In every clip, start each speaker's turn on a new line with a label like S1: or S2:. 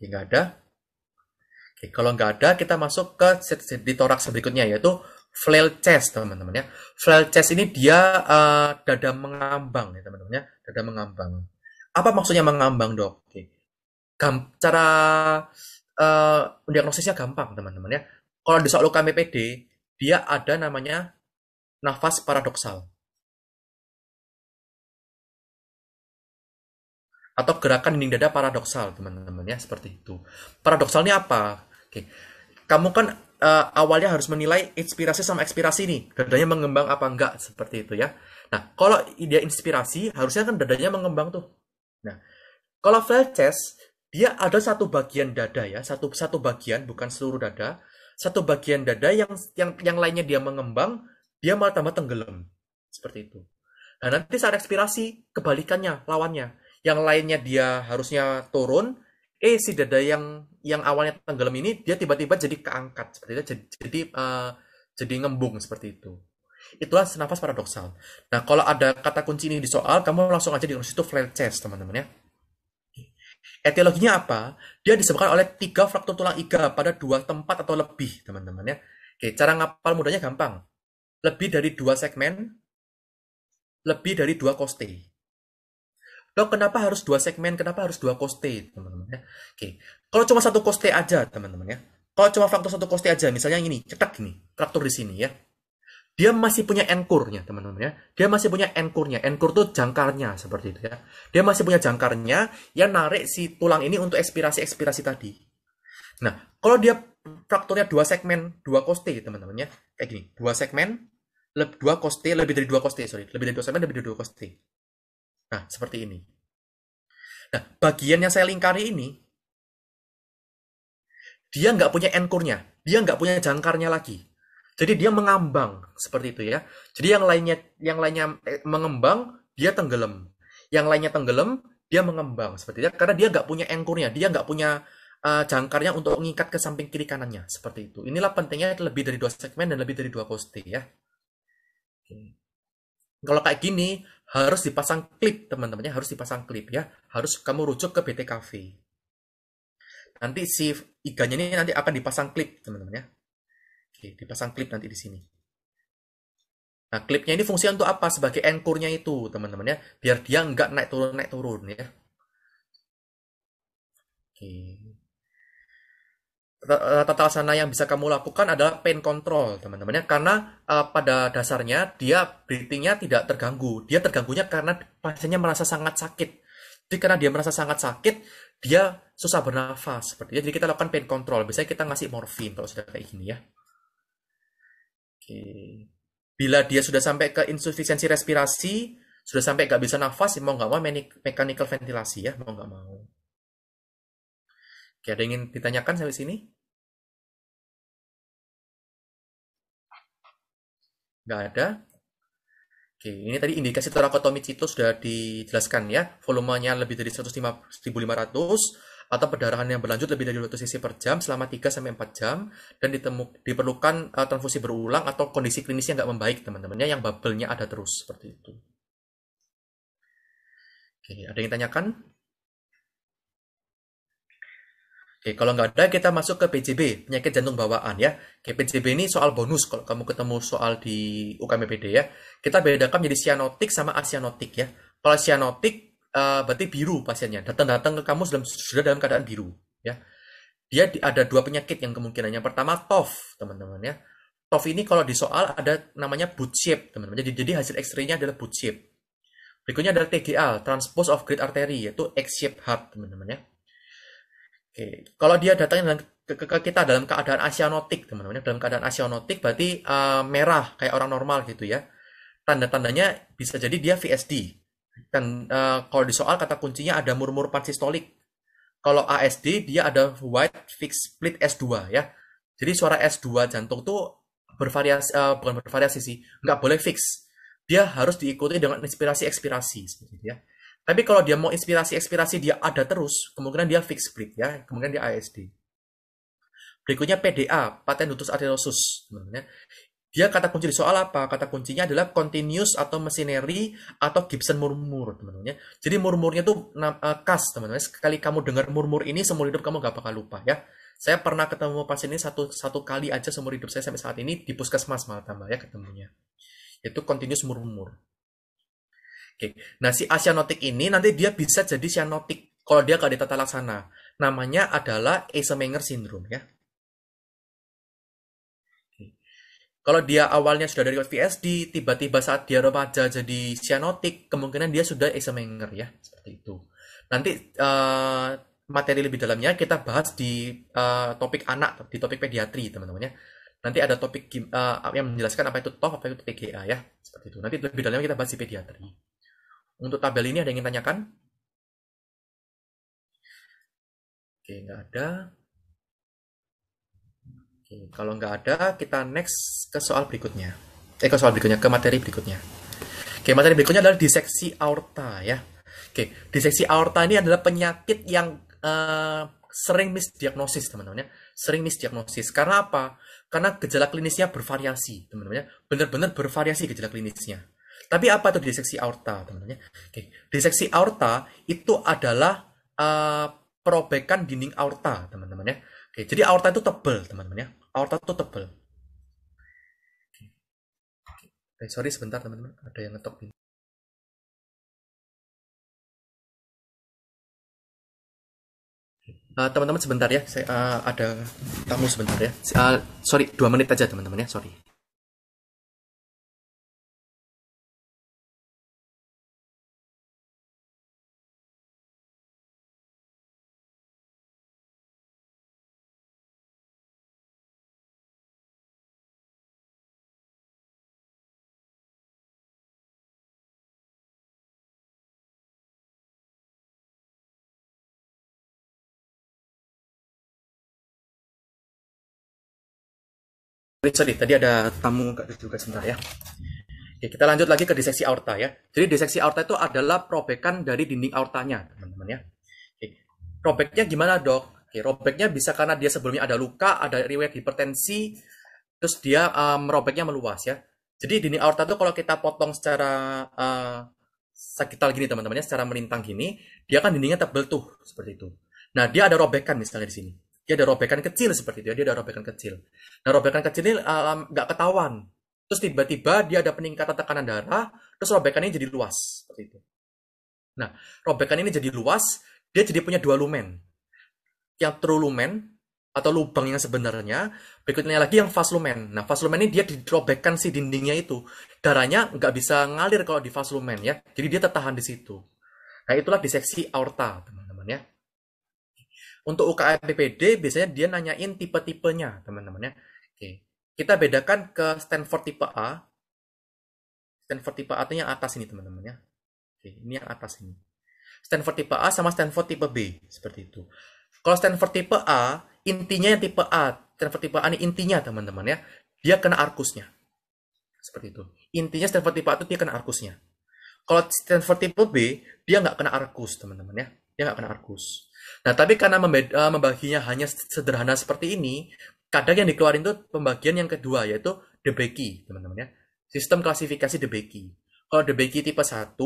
S1: Oke, nggak ada. Oke, kalau nggak ada, kita masuk ke set di toraks berikutnya, yaitu flail chest, teman-teman ya. Flail chest ini dia uh, dada mengambang, ya teman-teman ya. Dada mengambang. Apa maksudnya mengambang, dok? Oke. Gam cara uh, diagnosisnya gampang, teman-teman ya. Kalau di soal luka MPD, dia ada namanya nafas paradoksal.
S2: atau gerakan dinding dada paradoksal
S1: teman-teman ya seperti itu paradoksalnya apa oke kamu kan uh, awalnya harus menilai inspirasi sama ekspirasi nih dadanya mengembang apa enggak seperti itu ya nah kalau dia inspirasi harusnya kan dadanya mengembang tuh nah kalau flat chest dia ada satu bagian dada ya satu satu bagian bukan seluruh dada satu bagian dada yang yang yang lainnya dia mengembang dia malah tambah tenggelam seperti itu nah nanti saat ekspirasi kebalikannya lawannya yang lainnya dia harusnya turun, eh si dada yang yang awalnya tenggelam ini dia tiba-tiba jadi keangkat seperti itu, jadi jadi, uh, jadi ngembung seperti itu. Itulah senafas paradoksal. Nah, kalau ada kata kunci ini di soal, kamu langsung aja di situ flare chest, teman-teman ya. Etiologinya apa? Dia disebabkan oleh tiga fraktur tulang iga pada dua tempat atau lebih, teman-teman ya. Oke, cara ngapal mudahnya gampang. Lebih dari dua segmen, lebih dari dua costae. Loh, kenapa harus dua segmen? Kenapa harus dua koste, teman-teman ya? Oke. Kalau cuma satu koste aja, teman-teman ya. Kalau cuma faktor satu koste aja, misalnya ini, cetak ini traktor di sini ya. Dia masih punya kurnya, teman-teman ya. Dia masih punya enkurnya. Enkur tuh jangkarnya seperti itu ya. Dia masih punya jangkarnya yang narik si tulang ini untuk ekspirasi-ekspirasi tadi. Nah, kalau dia frakturnya dua segmen, dua koste, teman-teman ya. Kayak gini, dua segmen, dua koste, lebih dari dua koste, sorry. Lebih dari dua segmen, lebih dari dua koste Nah, seperti ini. Nah, bagian yang saya lingkari ini, dia nggak punya enkurnya, dia nggak punya jangkarnya lagi. Jadi dia mengambang seperti itu ya. Jadi yang lainnya yang lainnya eh, mengembang, dia tenggelam. Yang lainnya tenggelam, dia mengembang seperti itu ya. karena dia nggak punya anchornya, dia nggak punya uh, jangkarnya untuk mengikat ke samping kiri kanannya seperti itu. Inilah pentingnya lebih dari dua segmen dan lebih dari dua koste ya. Kalau kayak gini, harus dipasang klip teman-temannya harus dipasang klip ya harus kamu rujuk ke BT Cafe nanti si iganya ini nanti akan dipasang klip teman-teman ya oke dipasang klip nanti di sini nah klipnya ini fungsinya untuk apa sebagai anchornya itu teman-teman ya biar dia nggak naik turun naik turun ya oke Eh, tata laksana yang bisa kamu lakukan adalah pain control teman teman ya karena uh, pada dasarnya dia breathingnya tidak terganggu dia terganggunya karena pasiennya merasa sangat sakit jadi karena dia merasa sangat sakit dia susah bernafas seperti itu jadi kita lakukan pain control biasanya kita ngasih morfin kalau sudah kayak gini ya oke bila dia sudah sampai ke insufisiensi respirasi sudah sampai nggak bisa nafas mau nggak mau mechanical ventilasi ya mau nggak mau
S2: Oke, ada yang ingin ditanyakan sampai sini?
S1: Nggak ada? Oke, ini tadi indikasi torakotomi itu sudah dijelaskan ya. Volumenya lebih dari 1.500 atau perdarahan yang berlanjut lebih dari 200 cc per jam selama 3-4 jam dan ditemuk, diperlukan uh, transfusi berulang atau kondisi klinisnya nggak membaik teman-temannya yang bubble-nya ada terus seperti itu. Oke, ada yang tanyakan? Oke, kalau nggak ada kita masuk ke PJB, penyakit jantung bawaan ya. Oke, PJB ini soal bonus kalau kamu ketemu soal di UKMPD ya. Kita bedakan menjadi sianotik sama asianotik ya. Kalau sianotik uh, eh, berarti biru pasiennya, datang-datang ke kamu sudah, sudah dalam keadaan biru ya. Dia ada dua penyakit yang kemungkinannya pertama TOF, teman-teman ya. TOF ini kalau di soal ada namanya boot shape, teman-teman. Jadi, jadi hasil X-ray-nya adalah boot shape. Berikutnya adalah TGA, Transpose of Great Artery, yaitu x shaped heart, teman-teman ya. Oke. Eh, kalau dia datang dalam, ke, ke, kita dalam keadaan asianotik, teman-teman, ya. dalam keadaan asianotik berarti uh, merah kayak orang normal gitu ya. Tanda-tandanya bisa jadi dia VSD. Dan uh, kalau di soal kata kuncinya ada murmur pansistolik. Kalau ASD dia ada white fixed split S2 ya. Jadi suara S2 jantung tuh bervariasi uh, bukan bervariasi sih, nggak boleh fix. Dia harus diikuti dengan inspirasi ekspirasi seperti itu ya. Tapi kalau dia mau inspirasi-inspirasi dia ada terus, kemungkinan dia fixed split ya, kemungkinan dia ASD. Berikutnya PDA, paten ductus arteriosus. teman Dia kata kunci di soal apa? Kata kuncinya adalah continuous atau mesineri atau Gibson murmur, teman-teman. Jadi murmurnya itu eh, khas, teman-teman. Sekali kamu dengar murmur ini semua hidup kamu gak bakal lupa ya. Saya pernah ketemu pas ini satu satu kali aja seumur hidup saya sampai saat ini di puskesmas malah tambah ya ketemunya. Itu continuous murmur. Oke. Nah, si asianotik ini nanti dia bisa jadi sianotik kalau dia kalau ditata laksana. Namanya adalah Eisenmenger syndrome ya. Oke. Kalau dia awalnya sudah dari VSD, tiba-tiba saat dia remaja jadi sianotik, kemungkinan dia sudah Eisenmenger ya, seperti itu. Nanti uh, materi lebih dalamnya kita bahas di uh, topik anak, di topik pediatri, teman-teman ya nanti ada topik uh, yang menjelaskan apa itu TOF, apa itu TGA ya, seperti itu. Nanti lebih dalamnya kita bahas di pediatri. Untuk tabel ini ada yang ingin tanyakan? Oke, nggak ada. Oke, kalau nggak ada, kita next ke soal berikutnya. Eh, ke soal berikutnya, ke materi berikutnya. Oke, materi berikutnya adalah diseksi aorta ya. Oke, diseksi aorta ini adalah penyakit yang uh, sering misdiagnosis teman-teman ya. Sering misdiagnosis. Karena apa? Karena gejala klinisnya bervariasi teman-teman ya. Benar-benar bervariasi gejala klinisnya. Tapi apa itu diseksi aorta, teman-teman? Oke. Diseksi aorta itu adalah uh, perobekan dinding aorta, teman-teman ya. Oke, jadi aorta itu tebal, teman-teman ya. Aorta itu tebal. Oke, sorry sebentar, teman-teman. Ada yang ngetok pintu.
S3: teman eh, teman-teman sebentar ya, saya uh, ada tamu sebentar ya. Uh, sorry, dua menit aja teman-teman ya, sorry. sorry
S1: tadi ada tamu nggak juga sebentar ya Oke, kita lanjut lagi ke diseksi aorta ya jadi diseksi aorta itu adalah robekan dari dinding aortanya teman-teman ya Oke, robeknya gimana dok Oke, robeknya bisa karena dia sebelumnya ada luka ada riwayat hipertensi terus dia um, robeknya meluas ya jadi dinding aorta itu kalau kita potong secara uh, eh, sakital gini teman teman ya, secara melintang gini dia kan dindingnya tebel tuh seperti itu nah dia ada robekan misalnya di sini dia ada robekan kecil seperti itu, ya dia ada robekan kecil. Nah robekan kecil ini eh, nggak um, ketahuan, terus tiba-tiba dia ada peningkatan tekanan darah, terus robekan ini jadi luas seperti itu. Nah robekan ini jadi luas, dia jadi punya dua lumen, yang true lumen atau lubang yang sebenarnya, berikutnya lagi yang fast lumen. Nah, fast lumen ini dia dirobekkan si dindingnya itu. Darahnya nggak bisa ngalir kalau di fast lumen ya. Jadi dia tertahan di situ. Nah, itulah diseksi aorta. Untuk UKM PPD biasanya dia nanyain tipe-tipenya, teman-teman ya. Oke. Kita bedakan ke Stanford tipe A. Stanford tipe A itu yang atas ini, teman-teman ya. Oke, ini yang atas ini. Stanford tipe A sama Stanford tipe B, seperti itu. Kalau Stanford tipe A, intinya yang tipe A. Stanford tipe A ini intinya, teman-teman ya. Dia kena arkusnya. Seperti itu. Intinya Stanford tipe A itu dia kena arkusnya. Kalau Stanford tipe B, dia nggak kena arkus, teman-teman ya. Dia nggak kena arkus. Nah, tapi karena membeda, eh, membaginya hanya sederhana seperti ini, kadang yang dikeluarin itu pembagian yang kedua yaitu Debeki, teman-teman ya. Sistem klasifikasi Debeki. Kalau Debeki tipe 1,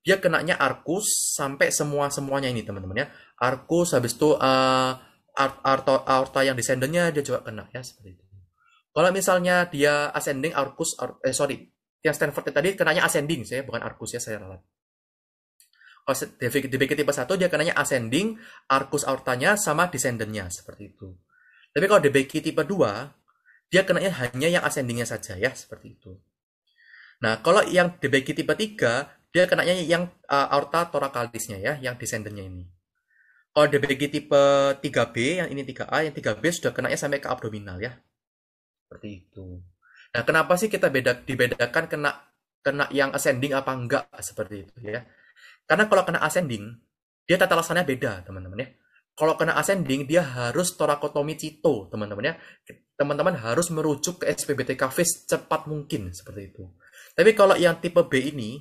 S1: dia kenanya arkus sampai semua-semuanya ini, teman-teman ya. Arkus habis itu uh, eh, arto, aorta yang descendennya dia juga kena ya seperti itu. Kalau misalnya dia ascending arkus ar, eh sorry, yang Stanford tadi kenanya ascending saya bukan arkus ya saya ralat. Oh, DBKT tipe 1 dia kenanya ascending, arcus aortanya sama descendennya seperti itu. Tapi kalau DBK tipe 2, dia kenanya hanya yang ascendingnya saja ya, seperti itu. Nah, kalau yang DBK tipe 3, dia kenanya yang uh, aorta torakalisnya ya, yang descendennya ini. Kalau DBK tipe 3B, yang ini 3A, yang 3B sudah kenanya sampai ke abdominal ya. Seperti itu. Nah, kenapa sih kita beda dibedakan kena kena yang ascending apa enggak seperti itu ya? Karena kalau kena ascending, dia tata laksananya beda, teman-teman ya. Kalau kena ascending, dia harus torakotomi cito, teman-teman ya. Teman-teman harus merujuk ke SPBTK cepat mungkin, seperti itu. Tapi kalau yang tipe B ini,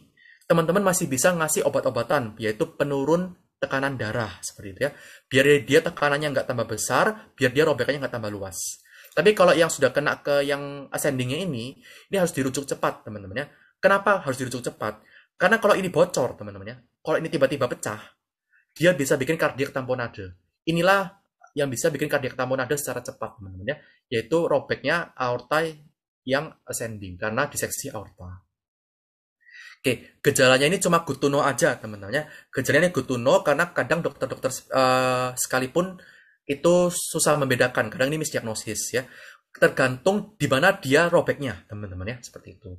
S1: teman-teman masih bisa ngasih obat-obatan, yaitu penurun tekanan darah, seperti itu ya. Biar dia tekanannya nggak tambah besar, biar dia robekannya nggak tambah luas. Tapi kalau yang sudah kena ke yang ascendingnya ini, ini harus dirujuk cepat, teman-teman ya. Kenapa harus dirujuk cepat? Karena kalau ini bocor, teman-teman ya, kalau ini tiba-tiba pecah, dia bisa bikin kardiak tamponade. Inilah yang bisa bikin kardiak tamponade secara cepat, teman-teman ya, yaitu robeknya aorta yang ascending karena diseksi aorta. Oke, gejalanya ini cuma gutuno aja, teman-teman ya. Gejalanya gutuno karena kadang dokter-dokter uh, sekalipun itu susah membedakan. Kadang ini misdiagnosis ya. Tergantung di mana dia robeknya, teman-teman ya, seperti itu.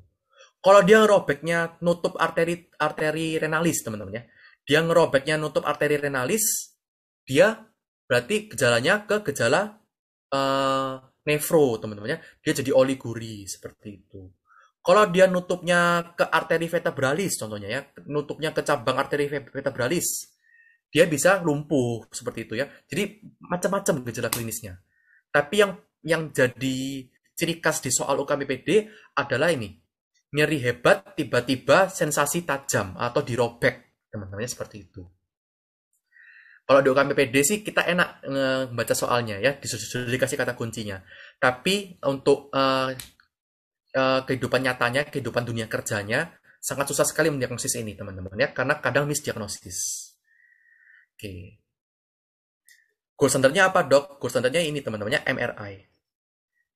S1: Kalau dia ngerobeknya nutup arteri arteri renalis, teman-teman ya. Dia ngerobeknya nutup arteri renalis, dia berarti gejalanya ke gejala uh, nefro, teman-teman ya. Dia jadi oliguri seperti itu. Kalau dia nutupnya ke arteri vertebralis contohnya ya, nutupnya ke cabang arteri vertebralis, dia bisa lumpuh seperti itu ya. Jadi macam-macam gejala klinisnya. Tapi yang yang jadi ciri khas di soal UKMPD adalah ini nyeri hebat tiba-tiba sensasi tajam atau dirobek teman-temannya seperti itu kalau di UKMPPD sih kita enak membaca soalnya ya disusul dikasih kata kuncinya tapi untuk uh, uh, kehidupan nyatanya kehidupan dunia kerjanya sangat susah sekali mendiagnosis ini teman-teman ya karena kadang misdiagnosis oke okay. goal apa dok goal standarnya ini teman-temannya MRI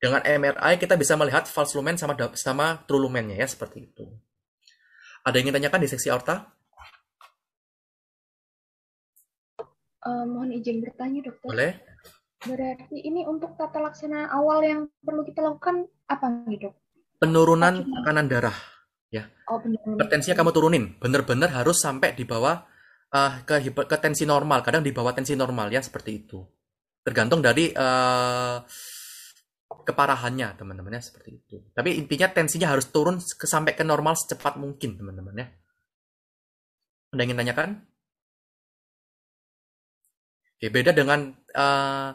S1: dengan MRI kita bisa melihat false lumen sama sama true lumennya ya seperti itu. Ada yang ingin tanyakan di seksi aorta?
S3: Uh, eh, mohon izin bertanya dokter.
S1: Boleh. Berarti ini untuk tata laksana awal yang perlu kita lakukan apa nih dok? Penurunan tekanan darah ya. Oh, penurunan. Tensinya kamu turunin, benar-benar harus sampai di bawah uh, ke, ke tensi normal, kadang di bawah tensi normal ya seperti itu. Tergantung dari uh, keparahannya teman-teman ya seperti itu. Tapi intinya tensinya harus turun ke, sampai ke normal secepat mungkin teman-teman ya. Ada ingin tanyakan? Oke, beda dengan uh,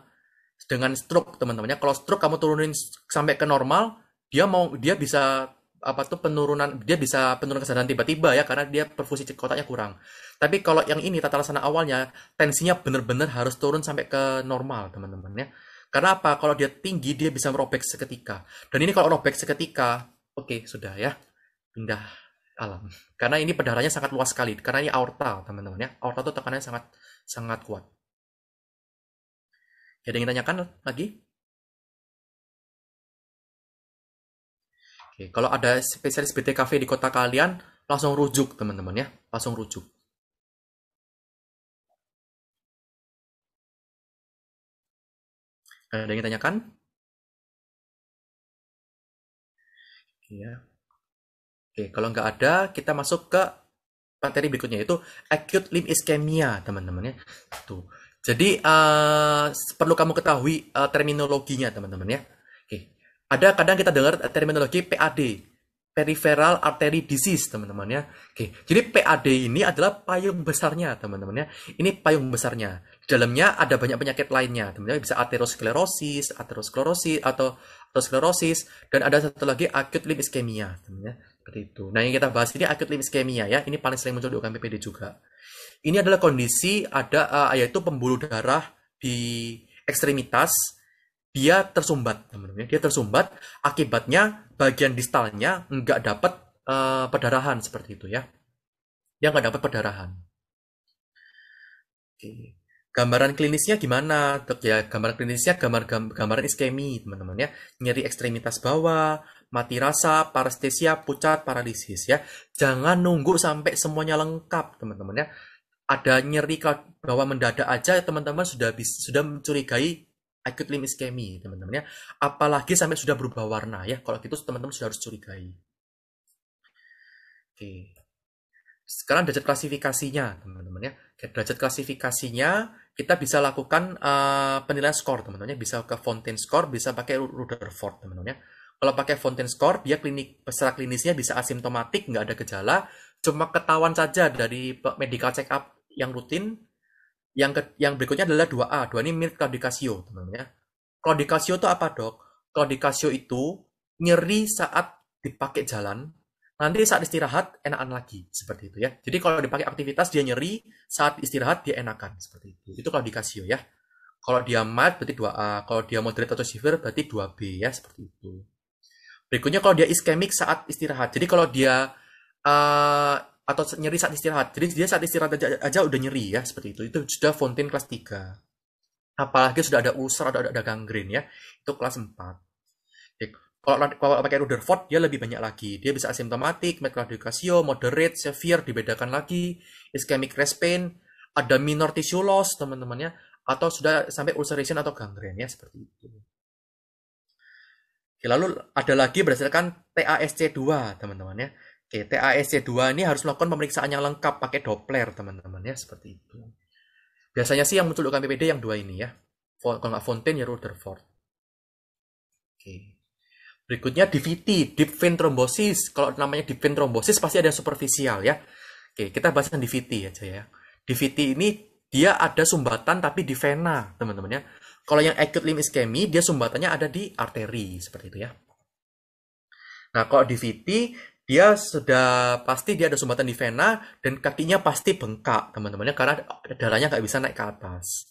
S1: dengan stroke teman-temannya. Kalau stroke kamu turunin sampai ke normal, dia mau dia bisa apa tuh penurunan dia bisa penurunan kesadaran tiba-tiba ya karena dia perfusi otaknya kurang. Tapi kalau yang ini tata laksana awalnya tensinya benar-benar harus turun sampai ke normal teman-teman ya. Karena apa? Kalau dia tinggi, dia bisa merobek seketika. Dan ini kalau merobek seketika, oke, okay, sudah ya. Pindah alam. Karena ini pendarahannya sangat luas sekali. Karena ini aorta, teman-teman ya. Aorta itu tekanannya sangat sangat kuat.
S2: Ada yang tanyakan lagi? Oke, kalau ada spesialis BTKV di kota kalian, langsung rujuk teman-teman ya, langsung rujuk.
S3: Ada yang ditanyakan?
S1: Ya. Oke, kalau nggak ada, kita masuk ke materi berikutnya yaitu acute limb ischemia, teman-teman ya. Tuh. Jadi uh, perlu kamu ketahui uh, terminologinya, teman-teman ya. Oke. Ada kadang kita dengar terminologi PAD, peripheral artery disease teman-teman ya. Oke, jadi PAD ini adalah payung besarnya teman-teman ya. Ini payung besarnya. Di dalamnya ada banyak penyakit lainnya, teman-teman ya. bisa aterosklerosis, aterosklerosis atau aterosklerosis dan ada satu lagi acute limb ischemia teman-teman ya. Seperti itu. Nah, yang kita bahas ini acute limb ischemia ya. Ini paling sering muncul di UKM PPD juga. Ini adalah kondisi ada uh, yaitu pembuluh darah di ekstremitas dia tersumbat teman teman-teman dia tersumbat akibatnya bagian distalnya nggak dapat uh, eh, perdarahan seperti itu ya dia nggak dapat perdarahan. Oke. gambaran klinisnya gimana ya gambaran klinisnya gambar gambaran iskemi teman-teman ya nyeri ekstremitas bawah mati rasa parestesia pucat paralisis ya jangan nunggu sampai semuanya lengkap teman-teman ya ada nyeri bawah mendadak aja teman-teman sudah sudah mencurigai acute limb ischemi teman-teman ya apalagi sampai sudah berubah warna ya kalau gitu teman-teman sudah harus curigai oke sekarang derajat klasifikasinya teman-teman ya derajat klasifikasinya kita bisa lakukan uh, penilaian skor teman-teman ya bisa ke Fontaine skor, bisa pakai Rutherford teman-teman ya kalau pakai Fontaine skor, dia klinik secara klinisnya bisa asimptomatik nggak ada gejala cuma ketahuan saja dari medical check up yang rutin yang ke, yang berikutnya adalah 2A. 2 ini mirip claudicatio, teman-teman ya. Claudicatio itu apa, Dok? Claudicatio itu nyeri saat dipakai jalan, nanti saat istirahat enakan lagi, seperti itu ya. Jadi kalau dipakai aktivitas dia nyeri, saat istirahat dia enakan, seperti itu. Itu claudicatio ya. Kalau dia mild berarti 2A, kalau dia moderate atau severe berarti 2B ya, seperti itu. Berikutnya kalau dia iskemik saat istirahat. Jadi kalau dia uh, atau nyeri saat istirahat. Jadi dia saat istirahat aja, aja udah nyeri ya seperti itu. Itu sudah Fontaine kelas 3. Apalagi sudah ada ulcer atau ada, ada gangren ya. Itu kelas 4. kalau, kalau pakai Rutherford dia lebih banyak lagi. Dia bisa asimptomatik, metradikasio, moderate, severe, dibedakan lagi, ischemic rest pain, ada minor tissue loss teman-temannya atau sudah sampai ulceration atau gangren ya seperti itu. Oke, lalu ada lagi berdasarkan TASC2 teman-temannya teman Oke, TASC2 ini harus melakukan pemeriksaan yang lengkap pakai Doppler, teman-teman ya, seperti itu. Biasanya sih yang muncul di PPD yang dua ini ya. Kalau nggak Fontaine ya Rutherford. Oke. Berikutnya DVT, deep vein thrombosis. Kalau namanya deep vein thrombosis pasti ada superficial ya. Oke, kita bahas tentang DVT aja ya. DVT ini dia ada sumbatan tapi di vena, teman-teman ya. Kalau yang acute limb ischemi, dia sumbatannya ada di arteri, seperti itu ya. Nah, kalau DVT, dia sudah pasti dia ada sumbatan di vena dan kakinya pasti bengkak teman-temannya karena darahnya nggak bisa naik ke atas.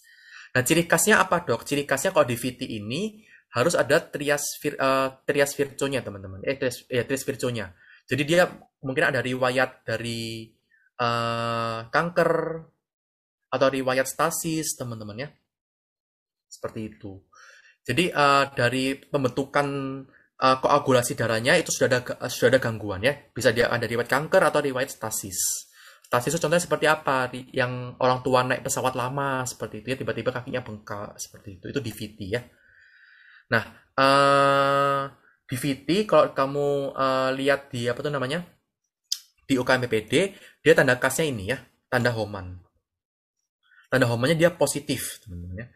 S1: Nah ciri khasnya apa dok? Ciri khasnya kalau di VT ini harus ada trias vir, uh, trias virtunya teman-teman. Eh trias, ya, trias virtunya. Jadi dia mungkin ada riwayat dari uh, kanker atau riwayat stasis teman-temannya. Seperti itu. Jadi uh, dari pembentukan uh, koagulasi darahnya itu sudah ada eh, sudah ada gangguan ya. Bisa dia ada riwayat kanker atau riwayat stasis. Stasis itu contohnya seperti apa? Yang orang tua naik pesawat lama seperti itu ya, tiba-tiba kakinya bengkak seperti itu. Itu DVT ya. Nah, uh, eh, DVT kalau kamu uh, lihat di apa tuh namanya? Di UKMPPD, dia tanda khasnya ini ya, tanda Homan. Tanda Homannya dia positif, teman-teman ya.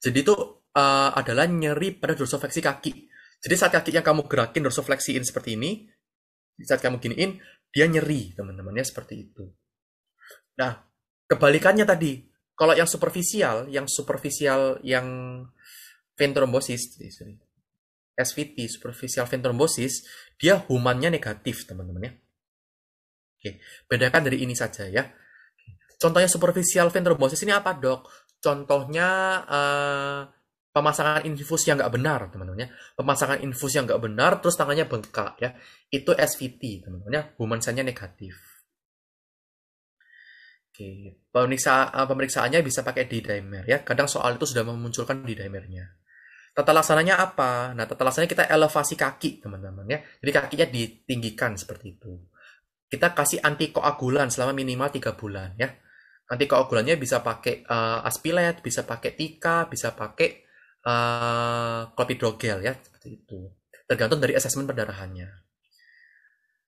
S1: Jadi itu uh, adalah nyeri pada dorsoflexi kaki jadi saat kaki yang kamu gerakin dorsofleksiin seperti ini, saat kamu giniin, dia nyeri, teman-temannya seperti itu. Nah, kebalikannya tadi, kalau yang superficial, yang superficial yang vein thrombosis, eh, SVT, superficial vein thrombosis, dia humannya negatif, teman-teman ya. Oke, bedakan dari ini saja ya. Contohnya superficial vein thrombosis ini apa, Dok? Contohnya uh, pemasangan infus yang nggak benar teman-teman ya pemasangan infus yang nggak benar terus tangannya bengkak ya itu SVT teman-teman ya human sign-nya negatif oke pemeriksa eh, pemeriksaannya bisa pakai D dimer ya kadang soal itu sudah memunculkan D dimernya tata laksananya apa nah tata laksananya kita elevasi kaki teman-teman ya jadi kakinya ditinggikan seperti itu kita kasih anti koagulan selama minimal tiga bulan ya anti bisa pakai uh, aspilet bisa pakai tika bisa pakai uh, eh, klopidogel ya seperti itu tergantung dari asesmen perdarahannya.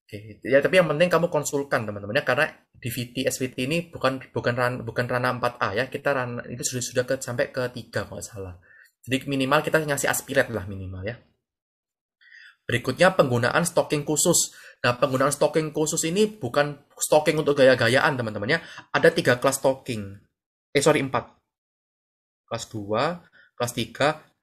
S1: Oke, ya tapi yang penting kamu konsulkan teman-temannya karena DVT SVT ini bukan bukan ran, bukan ranah 4A ya kita ran itu sudah sudah ke, sampai ke 3 kalau salah jadi minimal kita ngasih aspirat lah minimal ya Berikutnya penggunaan stocking khusus. Nah, penggunaan stocking khusus ini bukan stocking untuk gaya-gayaan, teman-temannya. Ada tiga kelas stocking. Eh, sorry, empat. Kelas dua kelas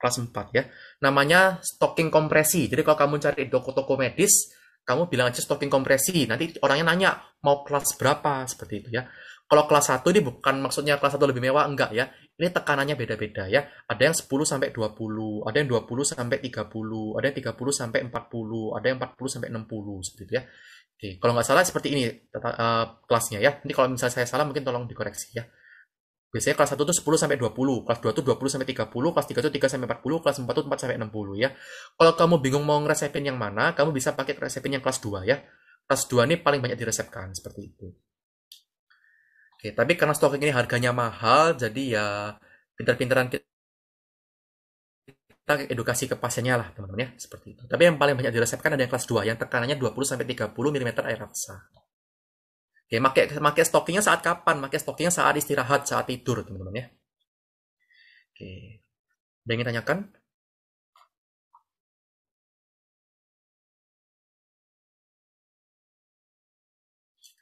S1: 3, kelas 4 ya. Namanya stocking kompresi. Jadi kalau kamu cari toko-toko medis, kamu bilang aja stocking kompresi. Nanti orangnya nanya, mau kelas berapa? Seperti itu ya. Kalau kelas 1 ini bukan maksudnya kelas 1 lebih mewah, enggak ya. Ini tekanannya beda-beda ya. Ada yang 10 sampai 20, ada yang 20 sampai 30, ada yang 30 sampai 40, ada yang 40 sampai 60 seperti itu ya. Oke, kalau nggak salah seperti ini uh, kelasnya ya. Nanti kalau misalnya saya salah mungkin tolong dikoreksi ya. Biasanya kelas 1 tuh 10 sampai 20, kelas 2 tuh 20 sampai 30, kelas 3 tuh 3 sampai 40, kelas 4 tuh 4 sampai 60 ya. Kalau kamu bingung mau ngeresepin yang mana, kamu bisa pakai resepin yang kelas 2 ya. Kelas 2 ini paling banyak diresepkan seperti itu. Oke, tapi karena stocking ini harganya mahal, jadi ya pinter-pinteran kita kita edukasi ke pasiennya lah teman-teman ya seperti itu tapi yang paling banyak diresepkan ada yang kelas 2 yang tekanannya 20 sampai 30 mm air raksa Oke, pakai pakai stokingnya saat kapan? Pakai stokingnya saat istirahat, saat tidur, teman-teman ya.
S3: Oke. Ada yang ditanyakan?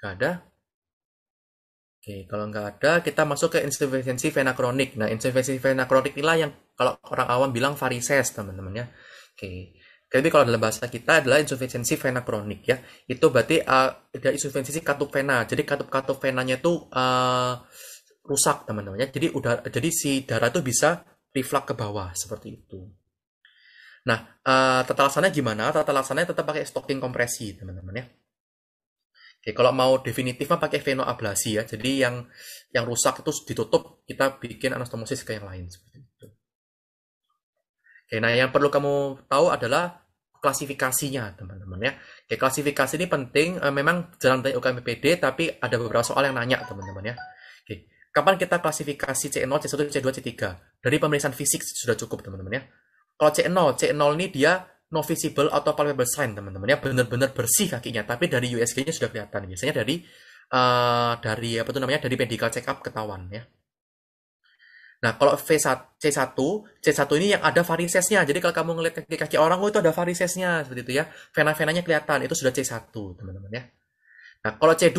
S3: Gak ada?
S1: Oke, kalau nggak ada, kita masuk ke insufisiensi vena kronik. Nah, insufisiensi vena kronik inilah yang kalau orang awam bilang varises, teman-teman ya. Oke. Jadi kalau dalam bahasa kita adalah insufisiensi vena kronik ya. Itu berarti uh, ada insufisiensi katup vena. Jadi katup-katup venanya itu uh, rusak teman-teman ya. Jadi udah jadi si darah itu bisa reflux ke bawah seperti itu. Nah, uh, tata laksananya gimana? Tata laksananya tetap pakai stocking kompresi teman-teman ya. Oke, kalau mau definitif mah pakai venoablasi ya. Jadi yang yang rusak itu ditutup, kita bikin anastomosis ke yang lain seperti itu. Oke, Nah, yang perlu kamu tahu adalah klasifikasinya, teman-teman ya. Oke, klasifikasi ini penting. Eh, memang jalan dari UKMPD, tapi ada beberapa soal yang nanya, teman-teman ya. Oke, kapan kita klasifikasi C0, C1, C2, C3? Dari pemeriksaan fisik sudah cukup, teman-teman ya. Kalau C0, C0 ini dia no visible atau palpable sign, teman-teman ya. Benar-benar bersih kakinya, tapi dari USG-nya sudah kelihatan. Biasanya dari uh, dari apa tuh namanya? dari medical check up ketahuan ya. Nah, kalau V1, C1, C1 ini yang ada varisesnya. Jadi kalau kamu ngeliat kaki, kaki orang, oh itu ada varisesnya, seperti itu ya. Vena-venanya kelihatan, itu sudah C1, teman-teman ya. Nah, kalau C2,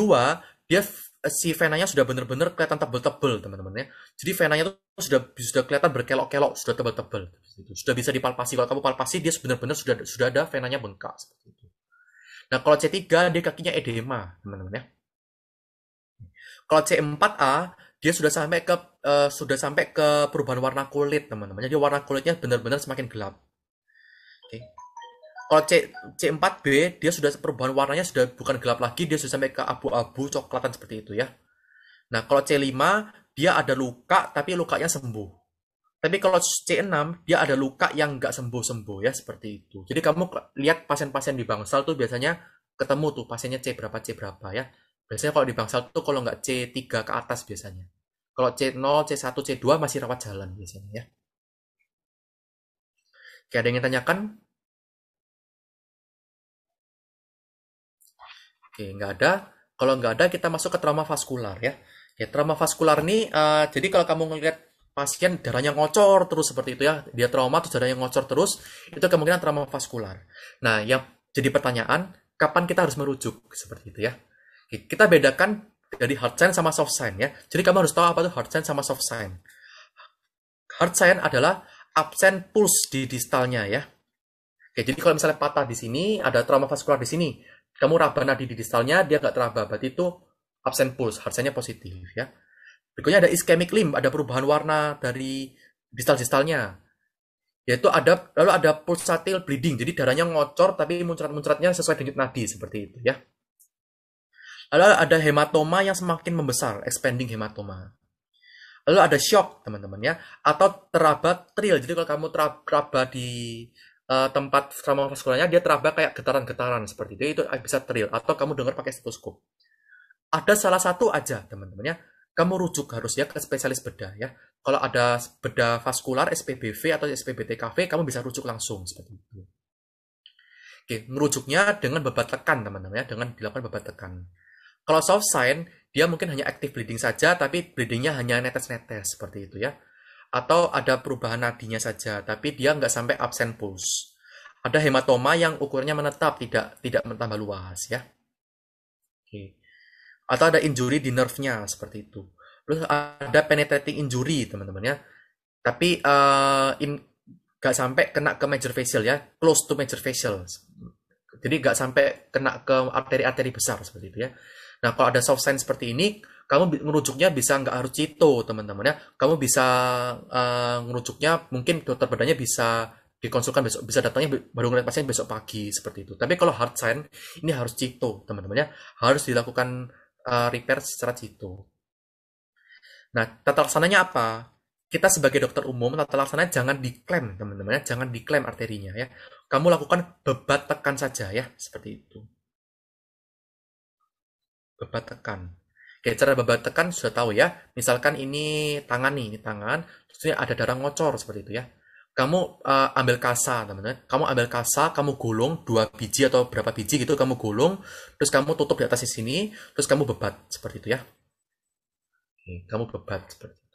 S1: dia si venanya sudah benar-benar kelihatan tebel-tebel, teman-teman ya. Jadi venanya itu sudah sudah kelihatan berkelok-kelok, sudah tebel-tebel. Sudah bisa dipalpasi. Kalau kamu palpasi, dia benar-benar sudah sudah ada venanya bengkak, seperti itu. Nah, kalau C3, dia kakinya edema, teman-teman ya. Kalau C4A, dia sudah sampai ke uh, sudah sampai ke perubahan warna kulit teman-teman jadi warna kulitnya benar-benar semakin gelap oke okay. kalau C C4B dia sudah perubahan warnanya sudah bukan gelap lagi dia sudah sampai ke abu-abu coklatan seperti itu ya nah kalau C5 dia ada luka tapi lukanya sembuh tapi kalau C6 dia ada luka yang nggak sembuh-sembuh ya seperti itu. Jadi kamu lihat pasien-pasien di Bangsal tuh biasanya ketemu tuh pasiennya C berapa C berapa ya. Biasanya kalau di Bangsal tuh kalau nggak C3 ke atas biasanya. Kalau C0, C1, C2 masih rawat jalan biasanya ya.
S2: Oke, ada yang ingin tanyakan?
S1: Oke, nggak ada. Kalau nggak ada, kita masuk ke trauma vaskular ya. Ya, trauma vaskular ini, uh, jadi kalau kamu ngelihat pasien darahnya ngocor terus seperti itu ya, dia trauma terus darahnya ngocor terus, itu kemungkinan trauma vaskular. Nah, yang jadi pertanyaan, kapan kita harus merujuk seperti itu ya? Kita bedakan dari hard science sama soft science ya. Jadi kamu harus tahu apa itu hard science sama soft science. Hard science adalah absen pulse di distalnya ya. Oke, jadi kalau misalnya patah di sini, ada trauma vaskular di sini, kamu raba nadi di distalnya, dia nggak teraba, berarti itu absen pulse hard science-nya positif ya. Berikutnya ada ischemic limb, ada perubahan warna dari distal-distalnya. Yaitu ada lalu ada pulsatile bleeding, jadi darahnya ngocor tapi muncrat-muncratnya sesuai denyut nadi seperti itu ya. Lalu ada hematoma yang semakin membesar, expanding hematoma. Lalu ada shock, teman-teman ya, atau teraba tril. Jadi kalau kamu teraba di uh, tempat trauma vaskularnya, dia teraba kayak getaran-getaran seperti itu. Itu bisa tril atau kamu dengar pakai stetoskop. Ada salah satu aja, teman-teman ya. Kamu rujuk harusnya ke spesialis bedah ya. Kalau ada bedah vaskular SPBV atau SPBTKV, kamu bisa rujuk langsung seperti itu. Oke, merujuknya dengan bebat tekan, teman-teman ya, dengan dilakukan bebat tekan. Kalau soft sign, dia mungkin hanya active bleeding saja, tapi bleedingnya hanya netes-netes seperti itu ya. Atau ada perubahan nadinya saja, tapi dia nggak sampai absen pulse. Ada hematoma yang ukurannya menetap, tidak tidak bertambah luas ya. Oke. Atau ada injury di nerve-nya seperti itu. Terus ada penetrating injury teman-teman ya. Tapi uh, in, nggak sampai kena ke major facial ya, close to major facial. Jadi nggak sampai kena ke arteri-arteri besar seperti itu ya. Nah, kalau ada soft sign seperti ini, kamu merujuknya bisa nggak harus cito, teman-teman ya. Kamu bisa uh, eh, merujuknya mungkin dokter bedanya bisa dikonsulkan besok bisa datangnya baru ngeliat pasien besok pagi seperti itu. Tapi kalau hard sign ini harus cito, teman-teman ya. Harus dilakukan uh, repair secara cito. Nah, tata laksananya apa? kita sebagai dokter umum tata laksananya jangan diklaim teman-teman ya jangan diklaim arterinya ya kamu lakukan bebat tekan saja ya seperti itu tekan. Oke, cara tekan sudah tahu ya. Misalkan ini tangan nih, ini tangan. Terus ini ada darah ngocor seperti itu ya. Kamu uh, ambil kasa, teman-teman. Kamu ambil kasa, kamu gulung dua biji atau berapa biji gitu, kamu gulung. Terus kamu tutup di atas di sini. Terus kamu bebat seperti itu ya. Oke, kamu bebat seperti itu.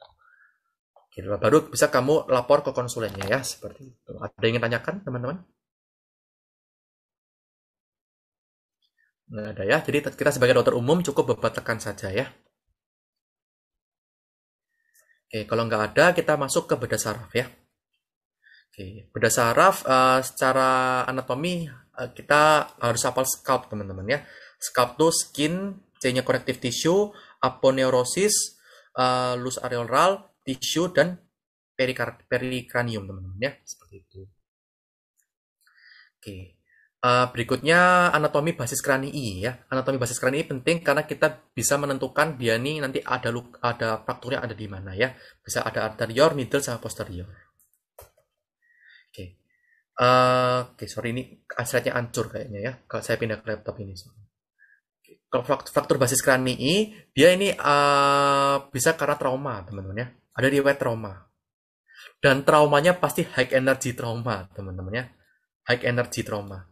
S1: Oke, baru bisa kamu lapor
S2: ke konsulennya ya, seperti itu. Ada yang ingin tanyakan, teman-teman? Nggak ada ya. Jadi kita sebagai dokter umum cukup beban tekan saja ya.
S1: Oke, kalau nggak ada kita masuk ke beda saraf ya. Oke, beda saraf uh, secara anatomi uh, kita harus hafal scalp teman-teman ya. Scalp itu skin, C-nya connective tissue, aponeurosis, uh, eh, lus areolar, tissue dan perikranium teman-teman ya, seperti itu. Oke. Uh, berikutnya anatomi basis kranii ya. Anatomi basis kranii penting karena kita bisa menentukan dia nih nanti ada luk, ada frakturnya ada di mana ya. Bisa ada anterior, middle sama posterior. Oke. Okay. Uh, eh, Oke, okay, sorry ini slide-nya hancur kayaknya ya. Kalau saya pindah ke laptop ini. Sorry. Kalau fraktur basis kranii, dia ini uh, bisa karena trauma, teman-teman ya. Ada riwayat trauma. Dan traumanya pasti high energy trauma, teman-teman ya. High energy trauma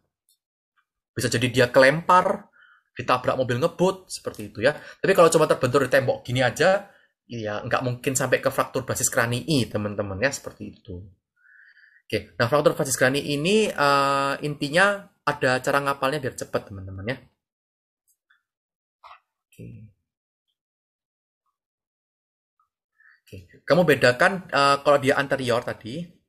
S1: bisa jadi dia kelempar ditabrak mobil ngebut seperti itu ya tapi kalau cuma terbentur di tembok gini aja ya nggak mungkin sampai ke fraktur basis kranii teman-teman ya seperti itu oke nah fraktur basis krani ini uh, intinya ada cara ngapalnya biar cepat teman-teman ya oke oke kamu bedakan uh, kalau dia anterior tadi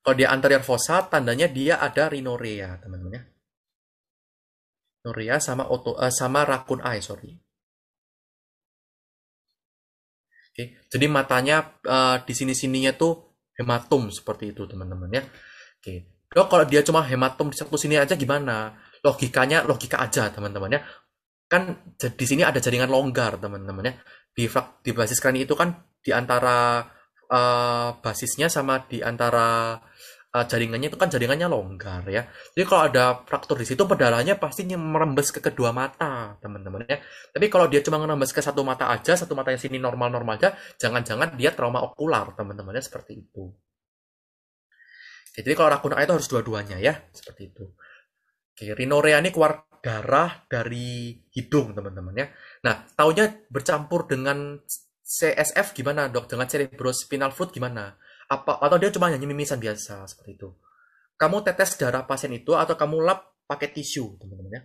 S1: kalau dia anterior fossa, tandanya dia ada rhinorrhea, teman-teman ya. Rhinorrhea sama auto, uh, eh, sama rakun eye, ya, sorry. Oke, jadi matanya uh, di sini-sininya tuh hematum seperti itu, teman-teman ya. Oke. Loh, kalau dia cuma hematum di satu sini aja gimana? Logikanya logika aja, teman-teman ya. Kan di sini ada jaringan longgar, teman-teman ya. Di, di basis krani itu kan di antara uh, basisnya sama di antara uh, jaringannya itu kan jaringannya longgar ya. Jadi kalau ada fraktur di situ pendarahannya pasti merembes ke kedua mata, teman-teman ya. Tapi kalau dia cuma merembes ke satu mata aja, satu matanya sini normal-normal aja, jangan-jangan dia trauma okular, teman-temannya seperti itu. Jadi kalau rakun A itu harus dua-duanya ya, seperti itu. Oke, rinorea ini keluar darah dari hidung, teman-teman ya. Nah, taunya bercampur dengan CSF gimana, Dok? Dengan cerebrospinal fluid gimana? apa atau dia cuma nyanyi mimisan biasa seperti itu. Kamu tetes darah pasien itu atau kamu lap pakai tisu, teman-teman ya.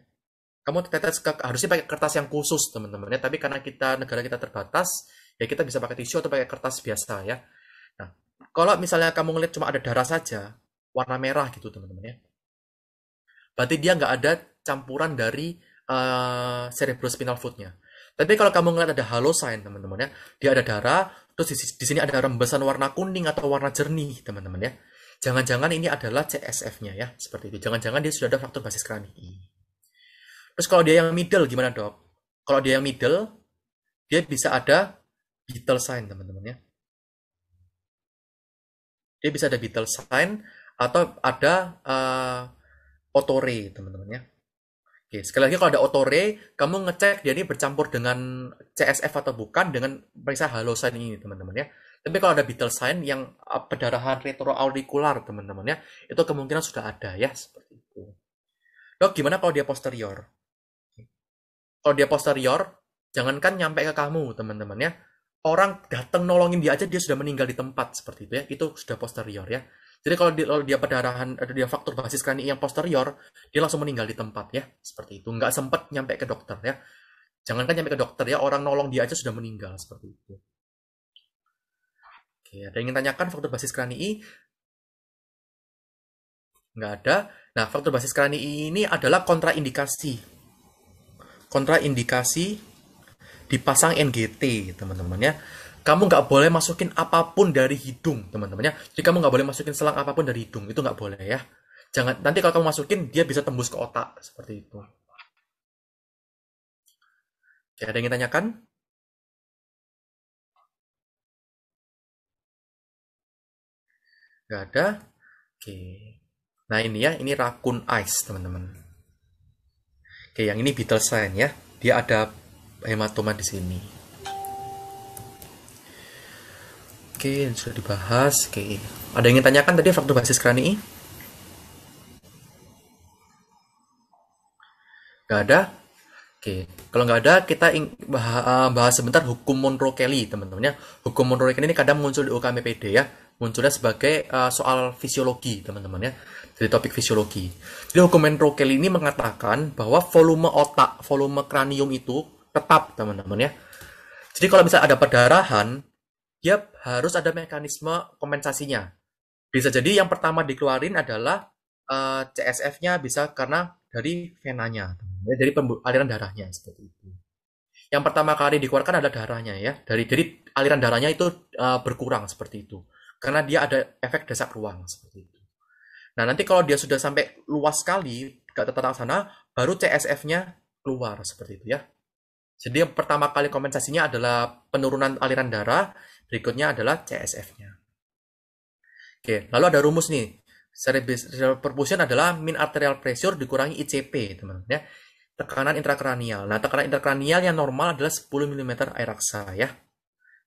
S1: Kamu tetes ke, harusnya pakai kertas yang khusus, teman-teman ya, tapi karena kita negara kita terbatas, ya kita bisa pakai tisu atau pakai kertas biasa ya. Nah, kalau misalnya kamu ngeliat cuma ada darah saja, warna merah gitu, teman-teman ya. Berarti dia nggak ada campuran dari uh, cerebrospinal fluidnya. Tapi kalau kamu ngeliat ada halosain teman-teman ya, dia ada darah, Terus di, di sini ada rembesan warna kuning atau warna jernih, teman-teman ya. Jangan-jangan ini adalah CSF-nya ya, seperti itu. Jangan-jangan dia sudah ada faktor basis kerani. Terus kalau dia yang middle gimana, Dok? Kalau dia yang middle, dia bisa ada Beetle sign, teman-teman ya. Dia bisa ada Beetle sign atau ada uh, eh, otore, teman-teman ya. Oke, sekali lagi kalau ada otore, kamu ngecek dia ini bercampur dengan CSF atau bukan dengan periksa halosain ini, teman-teman ya. Tapi kalau ada beetle sign yang ah, pendarahan retroaurikular, teman-teman ya, itu kemungkinan sudah ada ya, seperti itu. Dok, gimana kalau dia posterior? Kalau dia posterior, jangankan nyampe ke kamu, teman-teman ya. Orang datang nolongin dia aja dia sudah meninggal di tempat seperti itu ya. Itu sudah posterior ya. Jadi kalau dia, dia perdarahan atau dia faktor basis kan yang posterior, dia langsung meninggal di tempat ya, seperti itu. Nggak sempat nyampe ke dokter ya. Jangankan nyampe ke dokter ya, orang nolong dia aja sudah meninggal seperti itu. Oke, ada yang ingin tanyakan faktor basis krani? Nggak ada. Nah, faktor basis krani ini adalah kontraindikasi. Kontraindikasi dipasang NGT, teman-teman ya kamu nggak boleh masukin apapun dari hidung teman-temannya jadi kamu nggak boleh masukin selang apapun dari hidung itu nggak boleh ya jangan nanti kalau kamu masukin dia bisa tembus ke otak seperti itu ya, ada yang ingin tanyakan nggak ada oke nah ini ya ini rakun ice teman-teman oke yang ini beetle sign ya dia ada hematoma di sini Oke, sudah dibahas. Oke. Ada yang ingin tanyakan tadi faktor basis krani? Gak ada? Oke. Kalau nggak ada, kita eh, bahas sebentar hukum Monroe Kelly, teman-teman ya. Hukum Monroe Kelly ini kadang muncul di UKMPD ya. Munculnya sebagai uh, soal fisiologi, teman-teman ya. Jadi topik fisiologi. Jadi hukum Monroe Kelly ini mengatakan bahwa volume otak, volume kranium itu tetap, teman-teman ya. Jadi kalau misalnya ada perdarahan, dia harus ada mekanisme kompensasinya. Bisa jadi yang pertama dikeluarin adalah uh, eh, CSF-nya bisa karena dari venanya, dari aliran darahnya seperti itu. Yang pertama kali dikeluarkan adalah darahnya ya, dari jadi aliran darahnya itu uh, berkurang seperti itu, karena dia ada efek desak ruang seperti itu. Nah nanti kalau dia sudah sampai luas sekali ke tentang sana, baru CSF-nya keluar seperti itu ya. Jadi yang pertama kali kompensasinya adalah penurunan aliran darah, Berikutnya adalah CSF-nya. Oke, lalu ada rumus nih. Cerebral perfusion adalah mean arterial pressure dikurangi ICP, teman-teman ya. Tekanan intrakranial. Nah, tekanan intrakranial yang normal adalah 10 mm air raksa ya.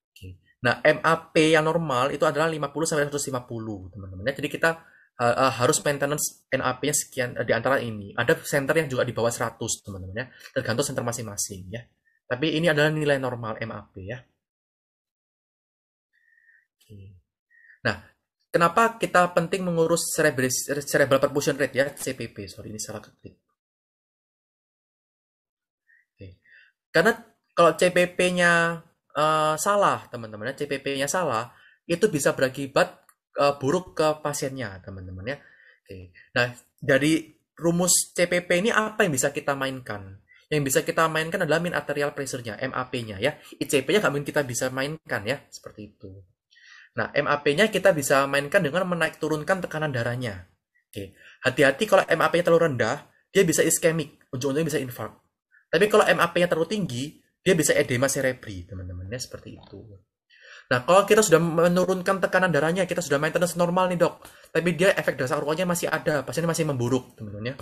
S1: Oke. Nah, MAP yang normal itu adalah 50 sampai 150, teman-teman ya. Jadi kita uh, harus maintenance NAP-nya sekian uh, di antara ini. Ada center yang juga di bawah 100, teman-teman ya. Tergantung center masing-masing ya. Tapi ini adalah nilai normal MAP ya. Nah, kenapa kita penting mengurus cerebral, perfusion rate ya, CPP. Sorry, ini salah ketik. Oke. Karena kalau CPP-nya uh, eh, salah, teman-teman, ya, CPP-nya salah, itu bisa berakibat uh, buruk ke pasiennya, teman-teman ya. Oke. Nah, dari rumus CPP ini apa yang bisa kita mainkan? Yang bisa kita mainkan adalah min arterial pressure-nya, MAP-nya ya. ICP-nya nggak kita bisa mainkan ya, seperti itu. Nah, MAP-nya kita bisa mainkan dengan menaik turunkan tekanan darahnya. Oke. Hati-hati kalau MAP-nya terlalu rendah, dia bisa iskemik, ujung-ujungnya bisa infark. Tapi kalau MAP-nya terlalu tinggi, dia bisa edema cerebri, teman-temannya teman seperti itu. Nah, kalau kita sudah menurunkan tekanan darahnya, kita sudah maintenance normal nih, Dok. Tapi dia efek dasar ruangnya masih ada, pasiennya masih memburuk, teman teman ya.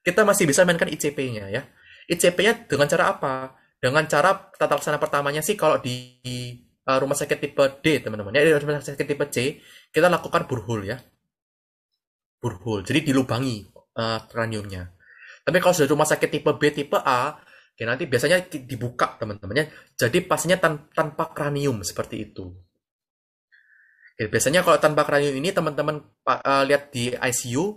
S1: Kita masih bisa mainkan ICP-nya ya. ICP-nya dengan cara apa? Dengan cara tata laksana pertamanya sih kalau di Eh, rumah sakit tipe D teman-teman ya dari rumah sakit tipe C kita lakukan burhul ya burhul jadi dilubangi uh, kraniumnya tapi kalau sudah rumah sakit tipe B tipe A ya nanti biasanya dibuka teman-temannya jadi pastinya tan tanpa kranium seperti itu ya, biasanya kalau tanpa kranium ini teman-teman uh, lihat di ICU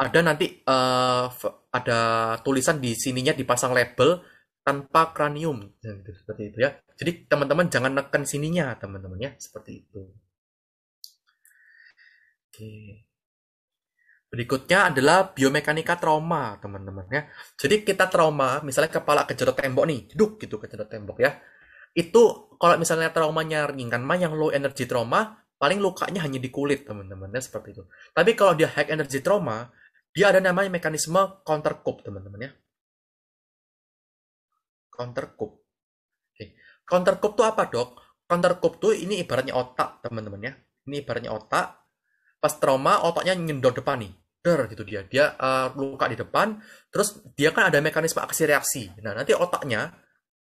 S1: ada nanti uh, ada tulisan di sininya dipasang label tanpa kranium nah, gitu, seperti itu ya jadi teman-teman jangan neken sininya teman-teman ya seperti itu. Oke. Berikutnya adalah biomekanika trauma, teman-teman ya. Jadi kita trauma, misalnya kepala kejedot tembok nih, duduk gitu kejedot tembok ya. Itu kalau misalnya traumanya ringan mah yang low energy trauma, paling lukanya hanya di kulit, teman-teman ya seperti itu. Tapi kalau dia high energy trauma, dia ada namanya mekanisme counter coup, teman-teman ya. Counter coup. Counter coup tuh apa dok? Counter coup tuh ini ibaratnya otak teman-teman ya. Ini ibaratnya otak. Pas trauma otaknya nyendor depan nih. Der gitu dia. Dia uh, luka di depan. Terus dia kan ada mekanisme aksi reaksi. Nah nanti otaknya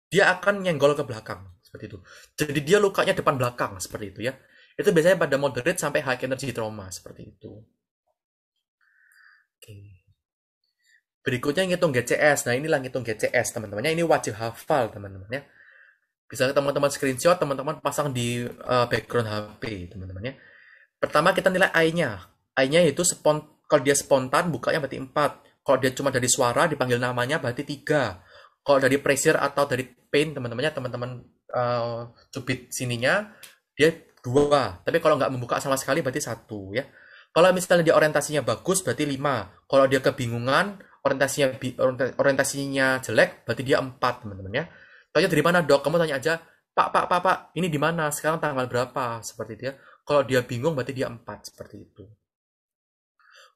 S1: dia akan nyenggol ke belakang seperti itu. Jadi dia lukanya depan belakang seperti itu ya. Itu biasanya pada moderate sampai high energy trauma seperti itu. Oke. Berikutnya ngitung GCS. Nah, inilah ngitung GCS, teman-temannya. Ini wajib hafal, teman-teman ya bisa teman-teman screenshot teman-teman pasang di uh, background HP teman-temannya pertama kita nilai I-nya I-nya itu spont kalau dia spontan bukanya berarti 4 kalau dia cuma dari suara dipanggil namanya berarti 3 kalau dari pressure atau dari pain teman-temannya teman-teman uh, cubit sininya dia 2 tapi kalau nggak membuka sama sekali berarti 1 ya kalau misalnya dia orientasinya bagus berarti 5 kalau dia kebingungan orientasinya orientasinya jelek berarti dia 4 teman-temannya Tanya dari mana dok? Kamu tanya aja, Pak, Pak, Pak, Pak, ini di mana? Sekarang tanggal berapa? Seperti dia. Ya. Kalau dia bingung berarti dia empat seperti itu.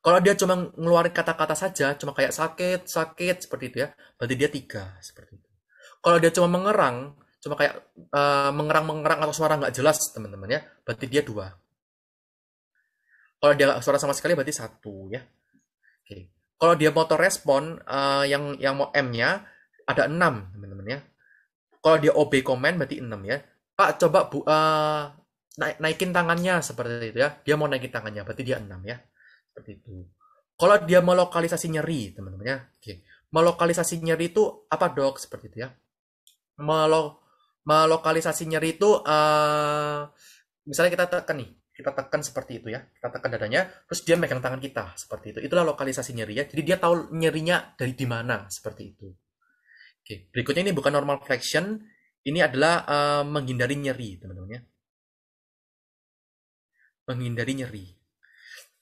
S1: Kalau dia cuma ngeluarin kata-kata saja, cuma kayak sakit, sakit seperti itu ya, berarti dia tiga seperti itu. Kalau dia cuma mengerang, cuma kayak uh, eh, mengerang mengerang atau suara nggak jelas teman-teman ya, berarti dia dua. Kalau dia suara sama sekali berarti satu ya. Oke. Okay. Kalau dia motor respon uh, eh, yang yang mau M-nya ada enam teman-teman ya kalau dia OB komen berarti 6 ya. Pak coba bu, uh, naik, naikin tangannya seperti itu ya. Dia mau naikin tangannya berarti dia 6 ya. Seperti itu. Kalau dia melokalisasi nyeri teman-teman ya. Oke. Melokalisasi nyeri itu apa dok? Seperti itu ya. Melo, melokalisasi nyeri itu uh, misalnya kita tekan nih kita tekan seperti itu ya kita tekan dadanya terus dia megang tangan kita seperti itu itulah lokalisasi nyeri ya jadi dia tahu nyerinya dari di mana seperti itu Oke, berikutnya ini bukan normal flexion, ini adalah uh, menghindari nyeri, teman-teman ya. Menghindari nyeri.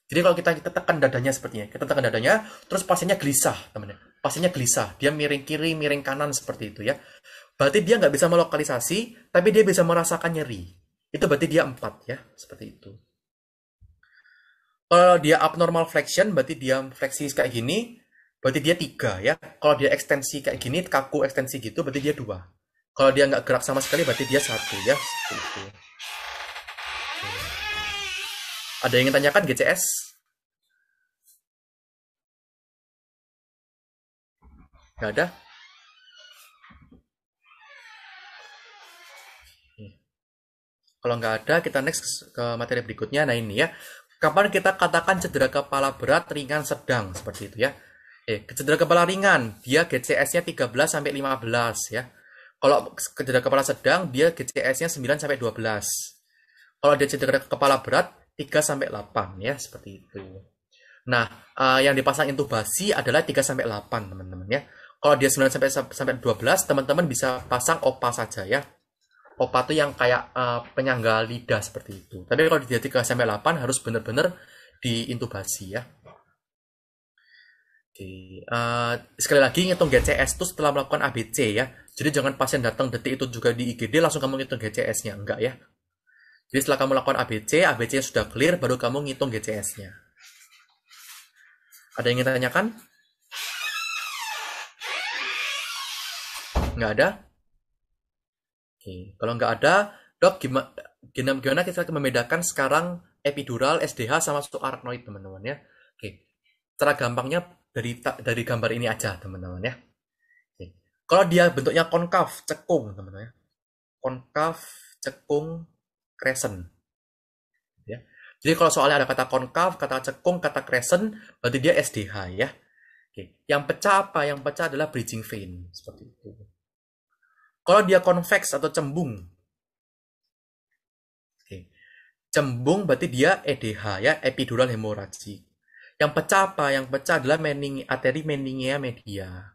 S1: Jadi kalau kita kita tekan dadanya seperti ini, kita tekan dadanya, terus pasiennya gelisah, teman-teman. Ya. Pasiennya gelisah, dia miring kiri, miring kanan seperti itu ya. Berarti dia nggak bisa melokalisasi, tapi dia bisa merasakan nyeri. Itu berarti dia empat ya, seperti itu. Kalau dia abnormal flexion, berarti dia fleksi kayak gini, berarti dia tiga ya kalau dia ekstensi kayak gini kaku ekstensi gitu berarti dia dua kalau dia nggak gerak sama sekali berarti dia satu ya itu ada yang ingin tanyakan GCS nggak ada hmm. kalau nggak ada kita next ke materi berikutnya nah ini ya kapan kita katakan cedera kepala berat ringan sedang seperti itu ya eh cedera kepala ringan dia GCS-nya 13 sampai 15 ya. Kalau cedera kepala sedang dia GCS-nya 9 sampai 12. Kalau dia cedera kepala berat 3 sampai 8 ya seperti itu. Nah, uh, yang dipasang intubasi adalah 3 sampai 8, teman-teman ya. Kalau dia 9 sampai sampai 12, teman-teman bisa pasang opa saja ya. Opa itu yang kayak uh, penyangga lidah seperti itu. Tapi kalau dia 3 sampai 8 harus benar-benar diintubasi ya. Oke. Uh, sekali lagi ngitung GCS itu setelah melakukan ABC ya. Jadi jangan pasien datang detik itu juga di IGD langsung kamu ngitung GCS-nya, enggak ya. Jadi setelah kamu lakukan ABC, ABC-nya sudah clear, baru kamu ngitung GCS-nya. Ada yang ingin tanyakan? Nggak ada? Oke. Kalau nggak ada, dok gimana, gimana kita membedakan sekarang epidural, SDH, sama subarachnoid teman-teman ya. Oke. Cara gampangnya dari dari gambar ini aja teman-teman ya. Oke. Kalau dia bentuknya konkav, cekung teman-teman ya. Konkav, cekung, crescent. Ya. Jadi kalau soalnya ada kata konkav, kata cekung, kata crescent, berarti dia SDH ya. Oke. Yang pecah apa? Yang pecah adalah bridging vein seperti itu. Kalau dia convex atau cembung, cembung berarti dia EDH ya, epidural hemoragik. Yang pecah apa? Yang pecah adalah mening arteri meningea media.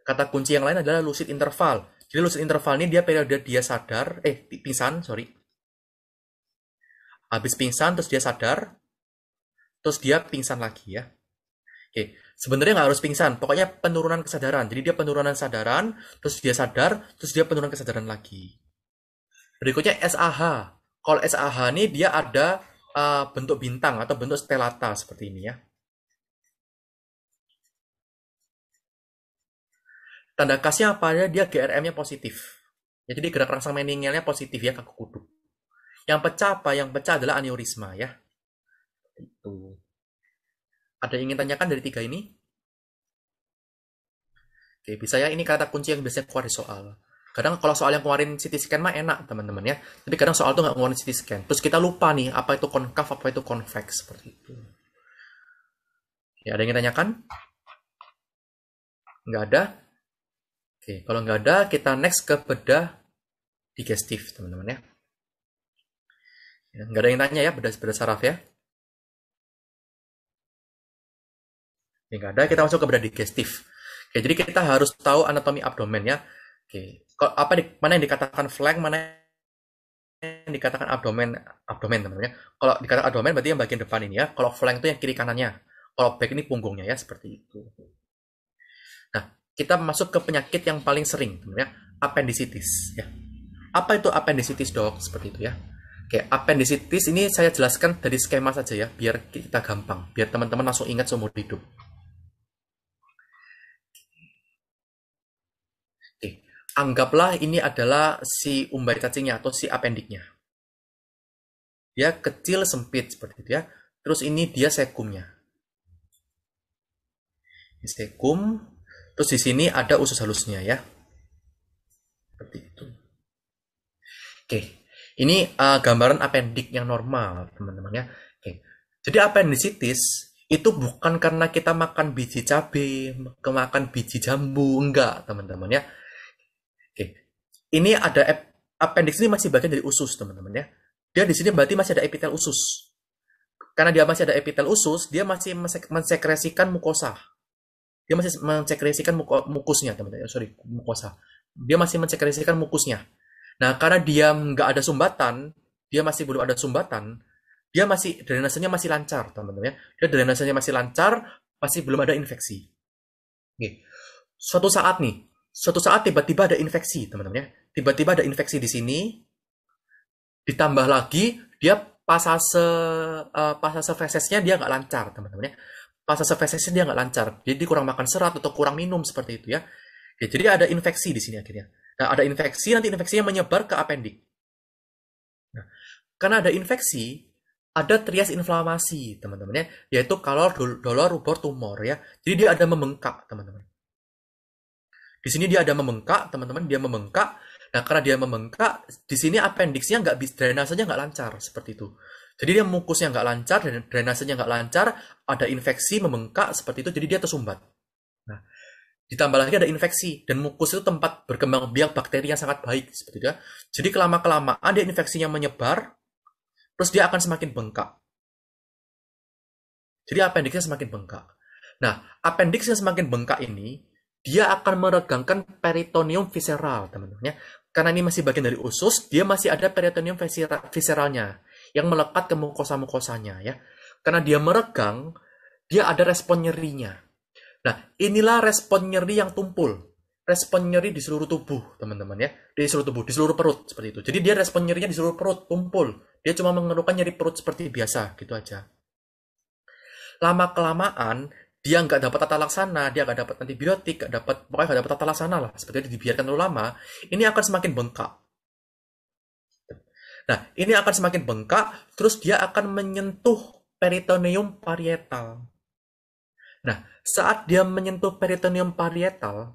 S1: Kata kunci yang lain adalah lucid interval. Jadi lucid interval ini dia periode dia sadar, eh pingsan, sorry. Habis pingsan terus dia sadar, terus dia pingsan lagi ya. Oke, sebenarnya nggak harus pingsan, pokoknya penurunan kesadaran. Jadi dia penurunan kesadaran terus dia sadar, terus dia penurunan kesadaran lagi. Berikutnya SAH. Kalau SAH ini dia ada uh, bentuk bintang atau bentuk stelata seperti ini ya. tanda khasnya apa ya dia GRM-nya positif jadi dia gerak rangsang meningialnya positif ya kaku kudu yang pecah apa yang pecah adalah aneurisma ya
S2: itu
S1: ada yang ingin tanyakan dari tiga ini oke bisa ya ini kata kunci yang biasanya keluar di soal kadang kalau soal yang kemarin CT scan mah enak teman-teman ya tapi kadang soal tuh nggak ngeluarin CT scan terus kita lupa nih apa itu concave apa itu konveks seperti itu ya ada yang ingin tanyakan nggak ada Oke, kalau nggak ada, kita next ke
S2: bedah digestif, teman-teman ya. ya nggak ada yang tanya ya, bedah-bedah saraf ya. Oke, nggak ada,
S1: kita masuk ke bedah digestif. Oke, jadi kita harus tahu anatomi abdomen ya. Oke, apa di, mana yang dikatakan flank, mana yang dikatakan abdomen, abdomen teman-teman ya. Kalau dikatakan abdomen berarti yang bagian depan ini ya. Kalau flank itu yang kiri kanannya. Kalau back ini punggungnya ya, seperti itu kita masuk ke penyakit yang paling sering ya appendicitis ya apa itu appendicitis dok seperti itu ya oke appendicitis ini saya jelaskan dari skema saja ya biar kita gampang biar teman-teman langsung ingat seumur hidup oke anggaplah ini adalah si umbai cacingnya atau si appendiknya ya, kecil sempit seperti itu ya terus ini dia sekumnya sekum Terus di sini ada usus halusnya ya. Seperti itu. Oke, ini uh, gambaran appendix yang normal teman-teman ya. Oke. Jadi appendicitis itu bukan karena kita makan biji cabai, kemakan biji jambu, enggak teman-teman ya. Oke. Ini ada appendix ini masih bagian dari usus teman-teman ya. Dia di sini berarti masih ada epitel usus. Karena dia masih ada epitel usus, dia masih mensekresikan mukosa dia masih mensekresikan mukusnya teman-teman ya, sorry mukosa dia masih mensekresikan mukusnya nah karena dia nggak ada sumbatan dia masih belum ada sumbatan dia masih drainasenya masih lancar teman-teman ya dia drainasenya masih lancar masih belum ada infeksi Oke. suatu saat nih suatu saat tiba-tiba ada infeksi teman-teman ya tiba-tiba ada infeksi di sini ditambah lagi dia pasase uh, pasase fesesnya dia nggak lancar teman-teman ya fase surface dia nggak lancar. Jadi kurang makan serat atau kurang minum seperti itu ya. ya jadi ada infeksi di sini akhirnya. Nah, ada infeksi, nanti infeksinya menyebar ke appendix. Nah, karena ada infeksi, ada trias inflamasi, teman-teman ya, yaitu kalau dolor rubor tumor ya. Jadi dia ada membengkak, teman-teman. Di sini dia ada membengkak, teman-teman, dia membengkak. Nah, karena dia membengkak, di sini appendixnya nggak bisa, drainasenya nggak lancar, seperti itu. Jadi dia mukusnya nggak lancar, dan drainasenya nggak lancar, ada infeksi membengkak seperti itu, jadi dia tersumbat. Nah, ditambah lagi ada infeksi dan mukus itu tempat berkembang biak bakteri yang sangat baik seperti itu. Ya. Jadi kelama kelamaan ada infeksinya menyebar, terus dia akan semakin bengkak. Jadi appendixnya semakin bengkak. Nah, appendix yang semakin bengkak ini dia akan meregangkan peritoneum visceral, teman-teman ya. Karena ini masih bagian dari usus, dia masih ada peritoneum visceralnya yang melekat ke mukosa-mukosanya ya. Karena dia meregang, dia ada respon nyerinya. Nah, inilah respon nyeri yang tumpul. Respon nyeri di seluruh tubuh, teman-teman ya. Di seluruh tubuh, di seluruh perut, seperti itu. Jadi dia respon nyerinya di seluruh perut, tumpul. Dia cuma mengeluhkan nyeri perut seperti biasa, gitu aja. Lama-kelamaan, dia nggak dapat tata laksana, dia nggak dapat antibiotik, nggak dapat, pokoknya nggak dapat tata laksana lah. Seperti itu dibiarkan terlalu lama, ini akan semakin bengkak Nah, ini akan semakin bengkak, terus dia akan menyentuh peritoneum parietal. Nah, saat dia menyentuh peritoneum parietal,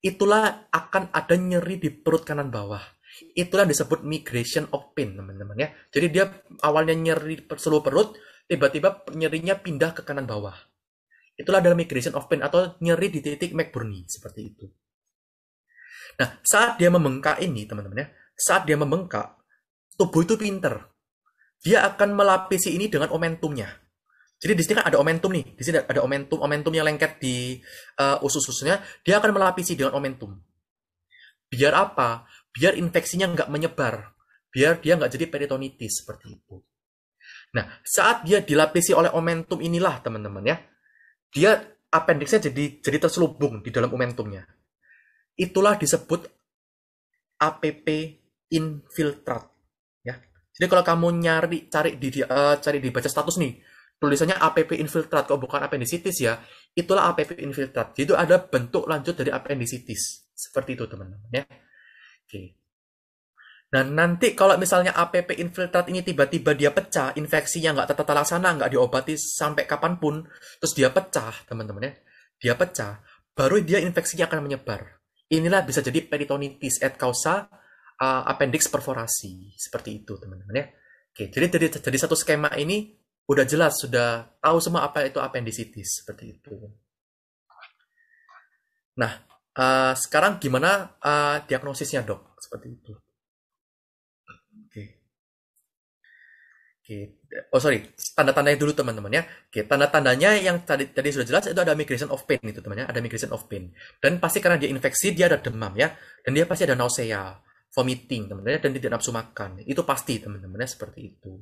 S1: itulah akan ada nyeri di perut kanan bawah. Itulah disebut migration of pain, teman-teman ya. Jadi dia awalnya nyeri seluruh perut, tiba-tiba nyerinya pindah ke kanan bawah. Itulah adalah migration of pain atau nyeri di titik McBurney, seperti itu. Nah, saat dia membengkak ini, teman-teman ya, saat dia membengkak, tubuh itu pinter. Dia akan melapisi ini dengan momentumnya. Jadi di sini kan ada momentum nih, di sini ada momentum, momentum yang lengket di uh, usus-ususnya, dia akan melapisi dengan momentum. Biar apa? Biar infeksinya nggak menyebar, biar dia nggak jadi peritonitis seperti itu. Nah, saat dia dilapisi oleh momentum inilah teman-teman ya, dia appendixnya jadi jadi terselubung di dalam momentumnya. Itulah disebut APP infiltrat jadi kalau kamu nyari cari di uh, cari dibaca status nih, tulisannya APP infiltrat kok bukan appendicitis ya. Itulah APP infiltrat. Jadi itu ada bentuk lanjut dari appendicitis. Seperti itu teman-teman ya. Oke. Nah nanti kalau misalnya APP infiltrat ini tiba-tiba dia pecah, infeksinya nggak tertata laksana, nggak diobati sampai kapanpun, terus dia pecah teman-teman ya. Dia pecah, baru dia infeksinya akan menyebar. Inilah bisa jadi peritonitis et causa uh, appendix perforasi seperti itu teman-teman ya. Oke, jadi dari dari satu skema ini udah jelas sudah tahu semua apa itu appendicitis seperti itu. Nah, uh, sekarang gimana uh, diagnosisnya dok seperti itu?
S2: Oke, oke.
S1: Oh sorry, tanda-tandanya dulu teman-teman ya. Oke, tanda-tandanya yang tadi tadi sudah jelas itu ada migration of pain itu temannya, ada migration of pain. Dan pasti karena dia infeksi dia ada demam ya, dan dia pasti ada nausea vomiting teman-teman ya, dan tidak nafsu makan itu pasti teman-temannya seperti itu